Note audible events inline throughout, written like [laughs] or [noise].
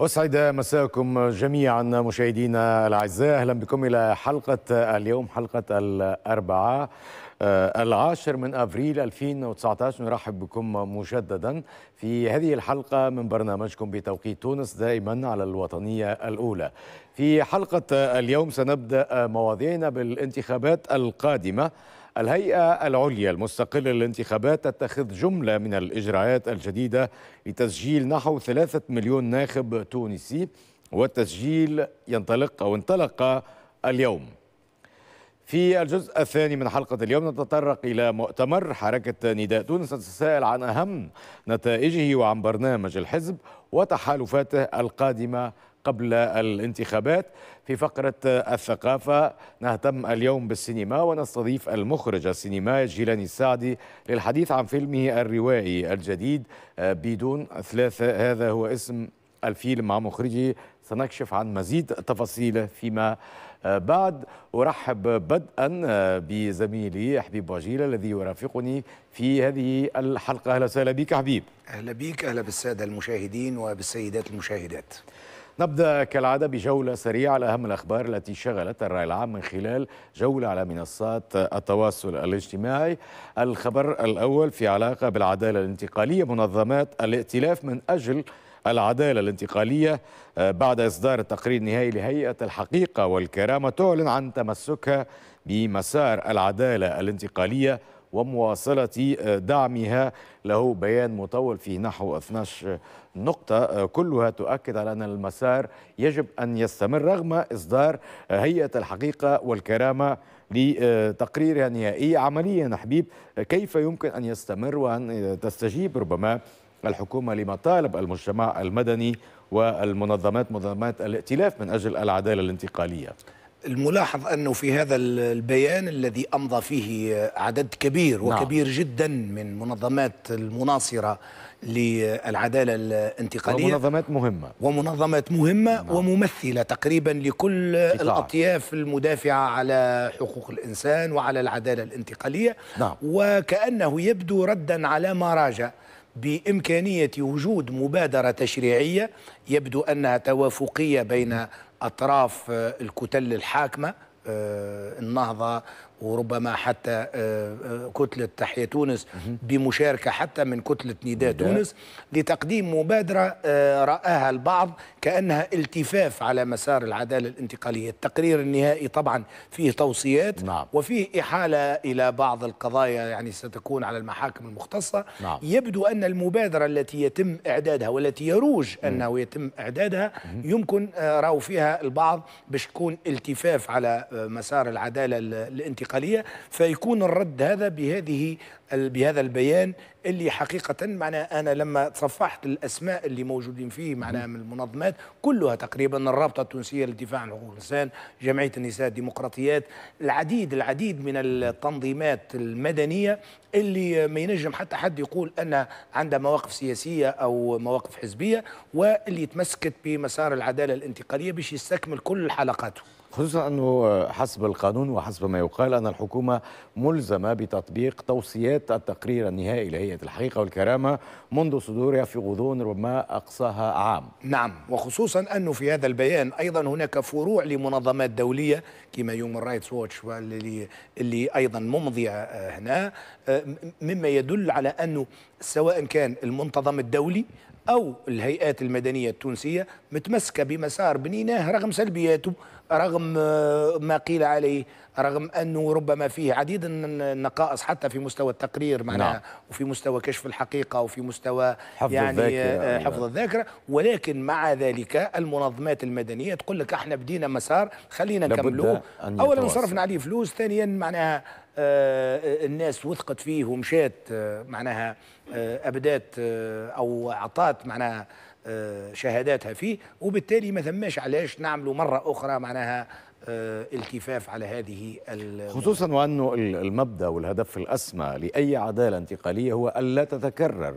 أسعد مساكم جميعا مشاهدينا الأعزاء أهلا بكم إلى حلقة اليوم حلقة الأربعاء آه، العاشر من أبريل 2019 نرحب بكم مجددا في هذه الحلقة من برنامجكم بتوقيت تونس دائما على الوطنية الأولى في حلقة اليوم سنبدأ مواضيعنا بالانتخابات القادمة الهيئة العليا المستقلة للانتخابات تتخذ جملة من الإجراءات الجديدة لتسجيل نحو ثلاثة مليون ناخب تونسي والتسجيل ينطلق أو انطلق اليوم في الجزء الثاني من حلقة اليوم نتطرق إلى مؤتمر حركة نداء تونس نتساءل عن أهم نتائجه وعن برنامج الحزب وتحالفاته القادمة قبل الانتخابات في فقرة الثقافة نهتم اليوم بالسينما ونستضيف المخرج السينمائي جيلاني السعدي للحديث عن فيلمه الروائي الجديد آه، بدون ثلاثة هذا هو اسم الفيلم مع مخرجه سنكشف عن مزيد تفاصيله فيما آه، بعد أرحب بدءا آه، بزميلي حبيب وجيل الذي يرافقني في هذه الحلقة أهلا وسهلا بك حبيب أهلا بك أهلا بالسادة المشاهدين وبالسيدات المشاهدات نبدأ كالعادة بجولة سريعة على أهم الأخبار التي شغلت الرأي العام من خلال جولة على منصات التواصل الاجتماعي الخبر الأول في علاقة بالعدالة الانتقالية منظمات الائتلاف من أجل العدالة الانتقالية آه، بعد إصدار التقرير النهائي لهيئة الحقيقة والكرامة تعلن عن تمسكها بمسار العدالة الانتقالية ومواصلة آه، دعمها له بيان مطول في نحو 12 آه، نقطة آه، كلها تؤكد على أن المسار يجب أن يستمر رغم إصدار هيئة الحقيقة والكرامة لتقريرها النهائي عمليا حبيب كيف يمكن أن يستمر وأن تستجيب ربما الحكومة لمطالب المجتمع المدني والمنظمات منظمات الائتلاف من أجل العدالة الانتقالية الملاحظ أنه في هذا البيان الذي أمضى فيه عدد كبير نعم. وكبير نعم. جدا من منظمات المناصرة للعدالة الانتقالية ومنظمات مهمة ومنظمات مهمة نعم. وممثلة تقريبا لكل إطلاع. الأطياف المدافعة على حقوق الإنسان وعلى العدالة الانتقالية نعم. وكأنه يبدو ردا على ما راجع بإمكانية وجود مبادرة تشريعية يبدو أنها توافقية بين أطراف آه، الكتل الحاكمة آه، النهضة وربما حتى آه، آه، كتلة تحية تونس بمشاركة حتى من كتلة نداء تونس لتقديم مبادرة آه، رآها البعض كأنها التفاف على مسار العدالة الانتقالية التقرير النهائي طبعا فيه توصيات نعم. وفيه إحالة إلى بعض القضايا يعني ستكون على المحاكم المختصة نعم. يبدو أن المبادرة التي يتم إعدادها والتي يروج أنه يتم إعدادها يمكن راوا فيها البعض باش تكون التفاف على مسار العدالة الانتقالية الانتقاليه فيكون الرد هذا بهذه بهذا البيان اللي حقيقه معنا انا لما تصفحت الاسماء اللي موجودين فيه معنا من المنظمات كلها تقريبا الرابطه التونسيه للدفاع عن حقوق الانسان جمعيه النساء الديمقراطيات العديد العديد من التنظيمات المدنيه اللي ما ينجم حتى حد يقول أن عندها مواقف سياسيه او مواقف حزبيه واللي تمسكت بمسار العداله الانتقاليه باش يستكمل كل حلقاته خصوصا أنه حسب القانون وحسب ما يقال أن الحكومة ملزمة بتطبيق توصيات التقرير النهائي لهيئة الحقيقة والكرامة منذ صدورها في غضون ربما أقصاها عام نعم وخصوصا أنه في هذا البيان أيضا هناك فروع لمنظمات دولية كما يوم رايتس ووتش اللي, اللي أيضا ممضية آه، هنا آه، مما يدل على أنه سواء كان المنتظم الدولي أو الهيئات المدنية التونسية متمسكة بمسار بنيناه رغم سلبياته رغم آه، ما قيل عليه رغم أنه ربما فيه عديد النقائص حتى في مستوى التقرير معناها نعم. وفي مستوى كشف الحقيقة وفي مستوى حفظ يعني الذاكرة. آه، يعني نعم. حفظ الذاكرة ولكن مع ذلك المنظمات المدنية تقول لك احنا بدينا مسار خلينا نكملوه أولا صرفنا عليه فلوس ثانيا معناها آه، الناس وثقت فيه ومشات معناها أبدات أو أعطات معناها آه، شهاداتها فيه وبالتالي ما ثماش علاش نعمله مرة أخرى معناها آه، الكفاف على هذه خصوصا وأنه المبدأ والهدف الأسمى لأي عدالة انتقالية هو ألا تتكرر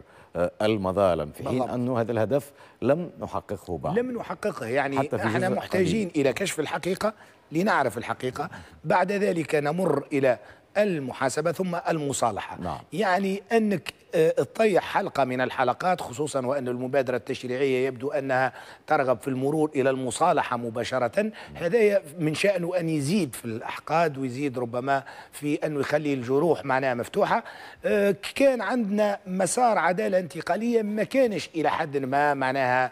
المظالم في حين أنه هذا الهدف لم نحققه بعد لم نحققه يعني احنا محتاجين قليل. إلى كشف الحقيقة لنعرف الحقيقة بعد ذلك نمر إلى المحاسبة ثم المصالحة نعم. يعني أنك آه، تطيح حلقة من الحلقات خصوصا وأن المبادرة التشريعية يبدو أنها ترغب في المرور إلى المصالحة مباشرة هذا من شأنه أن يزيد في الأحقاد ويزيد ربما في أنه يخلي الجروح معناها مفتوحة آه، كان عندنا مسار عدالة انتقالية ما كانش إلى حد ما معناها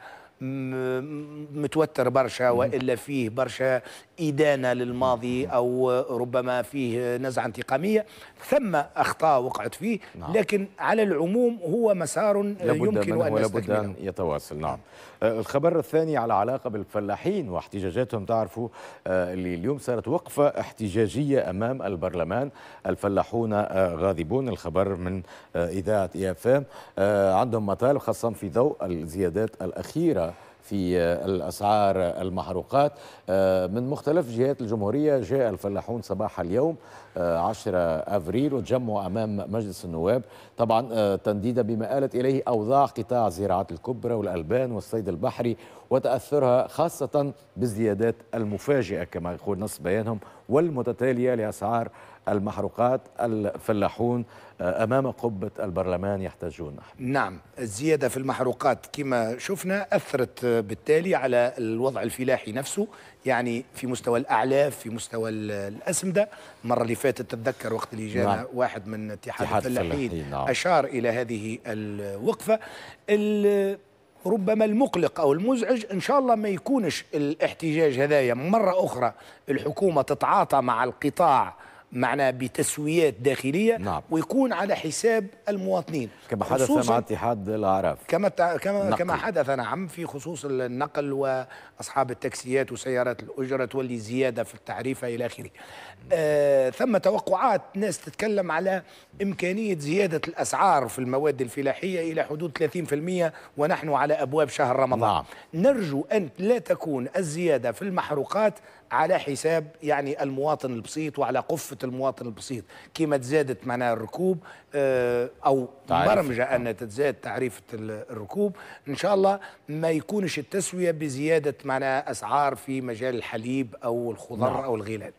متوتر برشا والا فيه برشا ادانه للماضي او ربما فيه نزعه انتقاميه ثم اخطاء وقعت فيه نعم. لكن على العموم هو مسار يمكن منه ان لابد ان يتواصل نعم آه، الخبر الثاني على علاقه بالفلاحين واحتجاجاتهم تعرفوا آه، اللي اليوم صارت وقفه احتجاجيه امام البرلمان الفلاحون آه، غاضبون الخبر من اذاعه ام عندهم مطالب خاصه في ضوء الزيادات الاخيره في آه، الأسعار المحروقات آه، من مختلف جهات الجمهورية جاء الفلاحون صباح اليوم 10 آه، أفريل وتجمعوا أمام مجلس النواب طبعا تنديدا بما آلت إليه أوضاع قطاع الزراعات الكبرى والألبان والصيد البحري وتأثرها خاصة بالزيادات المفاجئة كما يقول نص بيانهم والمتتالية لأسعار المحروقات الفلاحون آه، أمام قبة البرلمان يحتاجون نعم الزيادة في المحروقات كما شفنا أثرت بالتالي على الوضع الفلاحي نفسه يعني في مستوى الأعلاف في مستوى الأسمدة المرة اللي فاتت تتذكر وقت اللي جانا نعم. واحد من اتحاد الفلاحين نعم. أشار إلى هذه الوقفة ربما المقلق او المزعج ان شاء الله ما يكونش الاحتجاج هذايا مره اخرى الحكومه تتعاطى مع القطاع معنا بتسويات داخليه نعم. ويكون على حساب المواطنين كما حدث مع اتحاد الاعراف كما كما نقل. كما حدث نعم في خصوص النقل واصحاب التاكسيات وسيارات الاجره تولي زياده في التعريفه الى اخره آه ثم توقعات ناس تتكلم على امكانيه زياده الاسعار في المواد الفلاحيه الى حدود 30% ونحن على ابواب شهر رمضان نعم. نرجو ان لا تكون الزياده في المحروقات على حساب يعني المواطن البسيط وعلى قفه المواطن البسيط كما تزادت معناها الركوب آه، او برمجه آه. ان تتزاد تعريفه الركوب ان شاء الله ما يكونش التسويه بزياده معناها اسعار في مجال الحليب او الخضر نعم. او الغلال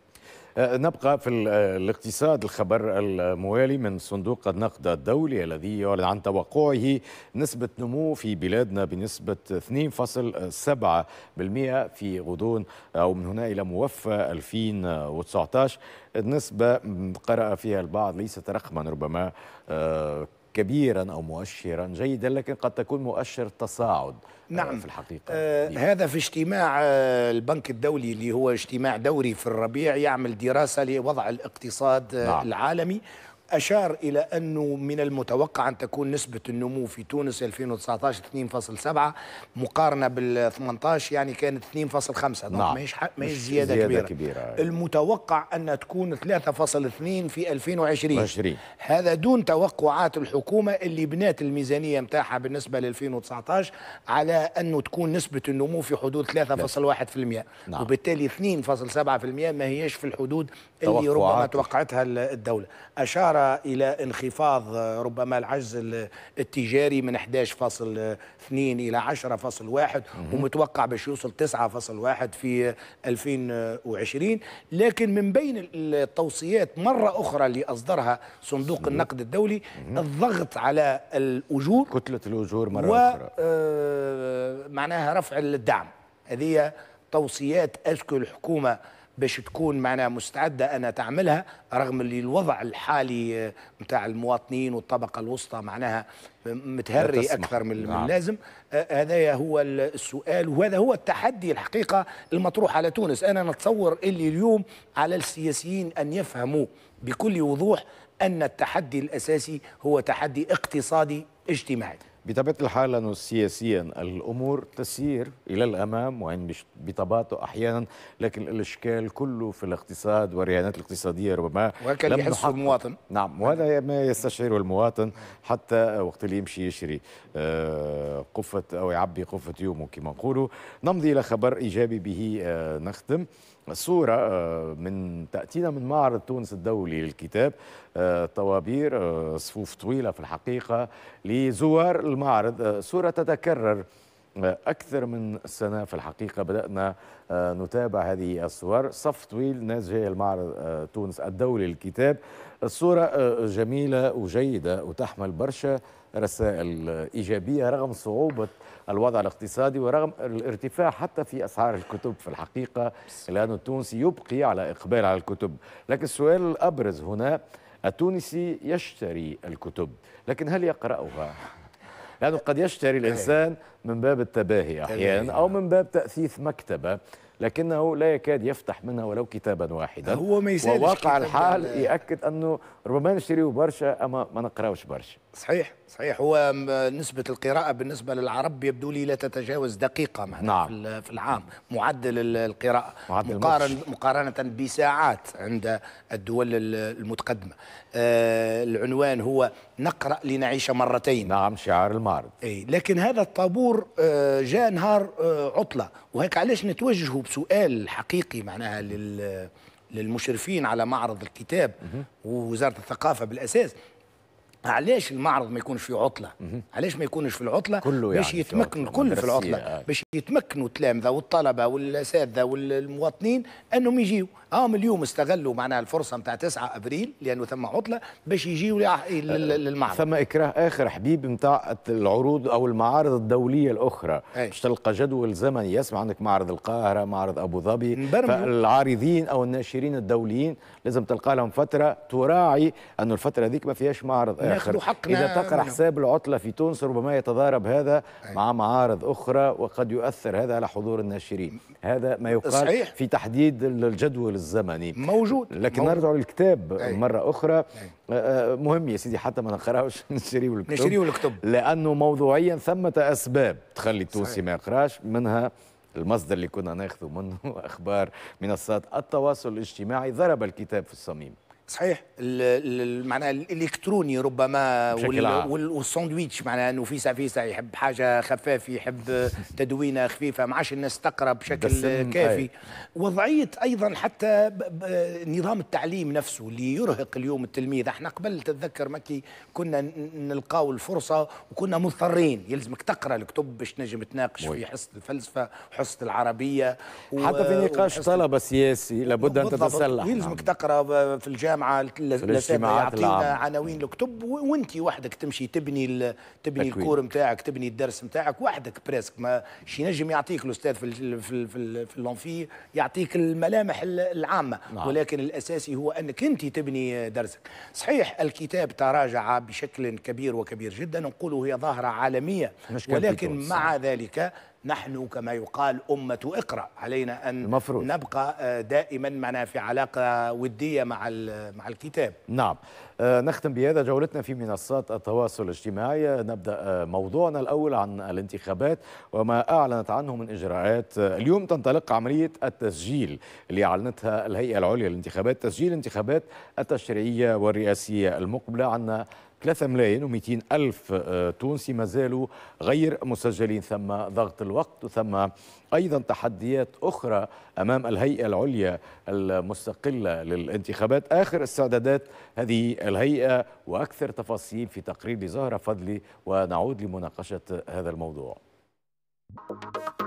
آه، نبقى في آه، الاقتصاد الخبر الموالي من صندوق النقد الدولي الذي يعلن عن توقعه نسبة نمو في بلادنا بنسبة 2.7% في غضون أو من هنا إلى موفى 2019 النسبة قرأ فيها البعض ليست رقما ربما آه، كبيرا أو مؤشرا جيدا لكن قد تكون مؤشر تصاعد آه، نعم في الحقيقة آه نعم. هذا في اجتماع آه، البنك الدولي اللي هو اجتماع دوري في الربيع يعمل دراسة لوضع الاقتصاد آه، نعم. العالمي أشار إلى أنه من المتوقع أن تكون نسبة النمو في تونس 2019 2.7 مقارنة بال 18 يعني كانت 2.5 نعم ماهيش ماهيش زيادة, زيادة كبيرة. كبيرة المتوقع أن تكون 3.2 في 2020 20. هذا دون توقعات الحكومة اللي بنات الميزانية نتاعها بالنسبة ل 2019 على أنه تكون نسبة النمو في حدود 3.1% نعم. وبالتالي 2.7% ما هيش في الحدود اللي ربما توقعتها الدولة أشار إلى انخفاض ربما العجز التجاري من 11.2 إلى 10.1 ومتوقع باش يوصل 9.1 في 2020 لكن من بين التوصيات مرة أخرى اللي أصدرها صندوق النقد الدولي الضغط على الأجور كتلة الأجور مرة و أخرى آه، معناها رفع الدعم هذه توصيات أسكو الحكومة باش تكون معنا مستعده أنا تعملها رغم اللي الوضع الحالي آه، متاع المواطنين والطبقه الوسطى معناها متهري اكثر من نعم. اللازم آه، آه، هذا هو السؤال وهذا هو التحدي الحقيقه المطروح على تونس انا نتصور اللي اليوم على السياسيين ان يفهموا بكل وضوح ان التحدي الاساسي هو تحدي اقتصادي اجتماعي بطبيعة الحال أنه سياسيا الأمور تسير إلى الأمام وإن بتباطؤ أحيانا لكن الإشكال كله في الاقتصاد والرهانات الاقتصادية ربما وهكذا يحسه المواطن نعم وهذا ما يستشعره المواطن حتى وقت اللي يمشي يشري آه، قفة أو يعبي قفة يومه كما نقولوا نمضي إلى خبر إيجابي به آه، نختم صورة آه، من تأتينا من معرض تونس الدولي للكتاب آه، طوابير آه، صفوف طويلة في الحقيقة لزوار المعرض صورة تتكرر أكثر من سنة في الحقيقة بدأنا نتابع هذه الصور صف طويل ناس جاية المعرض تونس الدولي للكتاب الصورة جميلة وجيدة وتحمل برشا رسائل إيجابية رغم صعوبة الوضع الاقتصادي ورغم الارتفاع حتى في أسعار الكتب في الحقيقة لأن التونسي يبقي على إقبال على الكتب لكن السؤال الأبرز هنا التونسي يشتري الكتب لكن هل يقرأها؟ لأنه قد يشتري الإنسان من باب التباهي أحيانا أو من باب تأثيث مكتبة لكنه لا يكاد يفتح منها ولو كتابا واحدا هو ما وواقع الحال يأكد أنه ربما نشتريه برشا أما ما نقراوش برشا صحيح صحيح هو نسبة القراءة بالنسبة للعرب يبدو لي لا تتجاوز دقيقة نعم. في العام معدل القراءة معدل مقارن مقارنة بساعات عند الدول المتقدمة آه العنوان هو نقرأ لنعيش مرتين نعم شعار المعرض أي لكن هذا الطابور آه، جاء نهار آه، عطلة وهيك علاش نتوجهوا بسؤال حقيقي معناها لل للمشرفين على معرض الكتاب ووزارة الثقافة بالأساس علاش المعرض ما يكونش في عطله علاش ما يكونش في العطله كله باش يعني يتمكن الكل في العطله آه. باش يتمكنوا التلامذه والطلبه والاساتذه والمواطنين انهم يجيو هم اليوم استغلوا معناها الفرصه نتاع 9 ابريل لانه ثم عطله باش يجيو آه. للمعرض ثم اكراه اخر حبيب نتاع العروض او المعارض الدوليه الاخرى باش تلقى جدول زمني يسمع عندك معرض القاهره معرض ابو ظبي فالعارضين او الناشرين الدوليين لازم تلقى لهم فتره تراعي انه الفتره هذيك ما فيهاش معرض آخر. ياخذوا حقنا إذا تقرأ حساب العطلة في تونس ربما يتضارب هذا أيوة. مع معارض أخرى وقد يؤثر هذا على حضور الناشرين هذا ما يقال صحيح. في تحديد الجدول الزمني موجود لكن نرجع للكتاب أي. أيوة. مرة أخرى أي. أيوة. آه، آه، مهم يا سيدي حتى ما نقراوش [laughs] نشريو الكتب نشريو الكتب لأنه موضوعيا ثمة أسباب تخلي التونسي ما يقراش منها المصدر اللي كنا ناخذه منه [laughs] اخبار منصات التواصل الاجتماعي ضرب الكتاب في الصميم صحيح معناها الالكتروني ربما والساندويتش معناها انه فيسا فيسا يحب حاجه خفاف يحب تدوينه خفيفه ما عادش الناس تقرا بشكل كافي وضعيه ايضا حتى نظام التعليم نفسه اللي يرهق اليوم التلميذ احنا قبل تتذكر مكي كنا نلقاو الفرصه وكنا مضطرين يلزمك تقرا الكتب باش تنجم تناقش في حصه الفلسفه وحصه العربيه حتى في نقاش طلبه سياسي لابد ان تتسلح يلزمك نعم. تقرا في الجامعه الجامعه الاجتماعات يعطينا عناوين الكتب وانت وحدك تمشي تبني تبني الكور نتاعك تبني الدرس نتاعك وحدك بريسك ما شي نجم يعطيك الاستاذ في ال في ال في, ال في اللونفي يعطيك الملامح العامه نعم. ولكن الاساسي هو انك انت تبني درسك صحيح الكتاب تراجع بشكل كبير وكبير جدا نقول هي ظاهره عالميه ولكن مع ذلك نحن كما يقال أمة اقرأ علينا أن المفروض. نبقى آه، دائما معنا في علاقة ودية مع مع الكتاب نعم آه، نختم بهذا جولتنا في منصات التواصل الاجتماعي نبدأ آه، موضوعنا الأول عن الانتخابات وما أعلنت عنه من إجراءات اليوم تنطلق عملية التسجيل اللي أعلنتها الهيئة العليا للانتخابات تسجيل الانتخابات التشريعية والرئاسية المقبلة عنا 3 ملايين و200 ألف آه، تونسي ما زالوا غير مسجلين ثم ضغط الوقت ثم أيضا تحديات أخرى أمام الهيئة العليا المستقلة للانتخابات آخر استعدادات هذه الهيئة وأكثر تفاصيل في تقرير لزهرة فضلي ونعود لمناقشة هذا الموضوع Thank you.